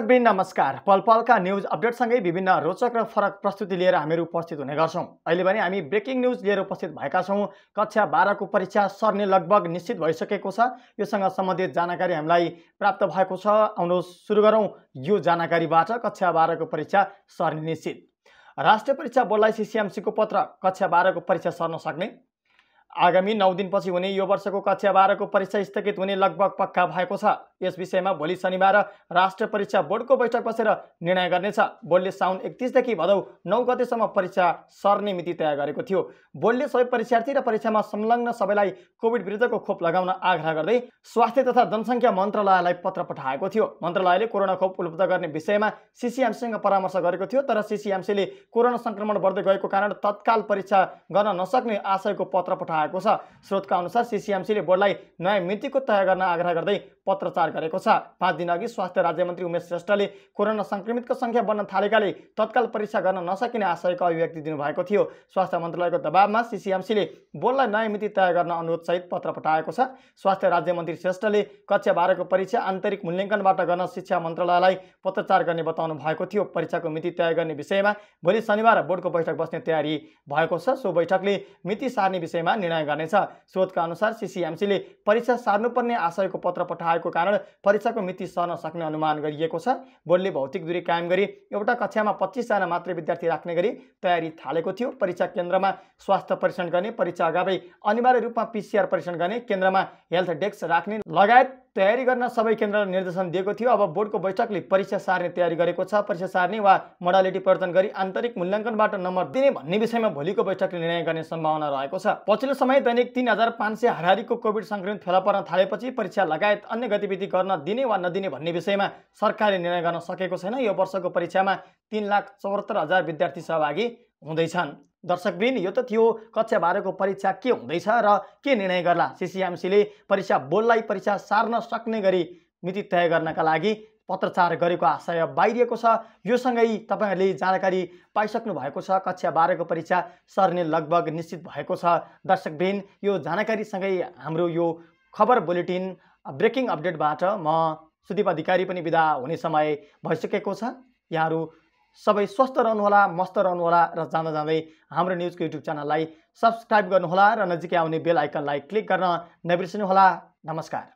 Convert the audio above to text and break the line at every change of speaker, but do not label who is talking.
नमस्कार पल पलका न्युज अपडेटसँगै विभिन्न रोचक र फरक प्रस्तुति लिएर हामीहरू उपस्थित हुने गर्छौँ अहिले पनि हामी ब्रेकिङ न्युज लिएर उपस्थित भएका छौँ कक्षा बाह्रको परीक्षा सर्ने लगभग निश्चित भइसकेको छ योसँग सम्बन्धित जानकारी हामीलाई प्राप्त भएको छ आउनु सुरु गरौँ यो जानकारीबाट कक्षा बाह्रको परीक्षा सर्ने निश्चित राष्ट्रिय परीक्षा बोर्डलाई सिसिएमसीको पत्र कक्षा बाह्रको परीक्षा सर्न सक्ने आगामी नौ दिनपछि हुने यो वर्षको कक्षा बाह्रको परीक्षा स्थगित हुने लगभग पक्का भएको छ यस विषयमा भोलि शनिबार राष्ट्रिय परीक्षा बोर्डको बैठक बसेर निर्णय गर्नेछ बोर्डले साउन एकतिसदेखि भदौ नौ गतेसम्म परीक्षा सर्ने मिति तय गरेको थियो बोर्डले सबै परीक्षार्थी र परीक्षामा संलग्न सबैलाई कोभिड विरुद्धको खोप लगाउन आग्रह गर्दै स्वास्थ्य तथा जनसङ्ख्या मन्त्रालयलाई पत्र पठाएको थियो मन्त्रालयले कोरोना खोप उपलब्ध गर्ने विषयमा सिसिएमसीसँग परामर्श गरेको थियो तर सिसिएमसीले कोरोना सङ्क्रमण बढ्दै गएको कारण तत्काल परीक्षा गर्न नसक्ने आशयको पत्र पठाएको आएको छ स्रोतका अनुसार सिसिएमसीले बोर्डलाई नयाँ मितिको तय गर्न आग्रह गर्दै पत्रचार गरेको छ पाँच दिनअघि स्वास्थ्य राज्यमन्त्री उमेश श्रेष्ठले कोरोना सङ्क्रमितको सङ्ख्या बढ्न थालेकाले तत्काल परीक्षा गर्न नसकिने आशयको अभिव्यक्ति दिनुभएको थियो स्वास्थ्य मन्त्रालयको दबावमा सिसिएमसीले बोर्डलाई नयाँ मिति तय गर्न अनुरोधसहित पत्र पठाएको छ स्वास्थ्य राज्य मन्त्री श्रेष्ठले कक्षा बाह्रको परीक्षा आन्तरिक मूल्याङ्कनबाट गर्न शिक्षा मन्त्रालयलाई पत्रचार गर्ने बताउनु भएको थियो परीक्षाको मिति तय गर्ने विषयमा भोलि शनिबार बोर्डको बैठक बस्ने तयारी भएको छ सो बैठकले मिति सार्ने विषयमा निर्णय निर्णय गर्नेछ स्रोतका अनुसार सिसिएमसीले परीक्षा सार्नुपर्ने आशयको पत्र पठाएको कारण परीक्षाको मिति सर्न सक्ने अनुमान गरिएको छ बोर्डले भौतिक दूरी कायम गरी एउटा कक्षामा पच्चिसजना मात्र विद्यार्थी राख्ने गरी तयारी थालेको थियो परीक्षा केन्द्रमा स्वास्थ्य परीक्षण गर्ने परीक्षा अगावै अनिवार्य रूपमा पिसिआर परीक्षण गर्ने केन्द्रमा हेल्थ डेस्क राख्ने लगायत तयारी गर्न सबै केन्द्रलाई निर्देशन दिएको थियो अब बोर्डको बैठकले परीक्षा सार्ने तयारी गरेको छ परीक्षा सार्ने वा मोडालिटी परिवर्तन गरी आन्तरिक मूल्याङ्कनबाट नम्बर दिने भन्ने विषयमा भोलिको बैठकले निर्णय गर्ने सम्भावना रहेको छ पछिल्लो समय दैनिक तिन हजार पाँच सय हरारीको कोभिड सङ्क्रमित फेला पर्न थालेपछि परीक्षा लगायत अन्य गतिविधि गर्न दिने वा नदिने भन्ने विषयमा सरकारले निर्णय गर्न सकेको छैन यो वर्षको परीक्षामा तिन लाख चौहत्तर हजार विद्यार्थी सहभागी हुँदैछन् दर्शकबिन यो त थियो कक्षा बाह्रको परीक्षा के हुँदैछ र के निर्णय गर्ला सिसिएमसीले परीक्षा बोर्डलाई परीक्षा सार्न सक्ने गरी मिति तय गर्नका लागि पत्रचार गरेको आशय बाहिरिएको छ योसँगै तपाईँहरूले जानकारी पाइसक्नु भएको छ कक्षा बाह्रको परीक्षा सर्ने लगभग निश्चित भएको छ दर्शकबिन यो जानकारीसँगै हाम्रो यो खबर बुलेटिन ब्रेकिङ अपडेटबाट म सुदीप अधिकारी पनि विदा हुने समय भइसकेको छ यहाँहरू सबै स्वस्थ रहनुहोला मस्त रहनुहोला र जाँदा जाँदै हाम्रो न्युजको युट्युब च्यानललाई सब्सक्राइब गर्नुहोला र नजिकै आउने बेल आइकनलाई क्लिक गर्न नबिर्सिनुहोला नमस्कार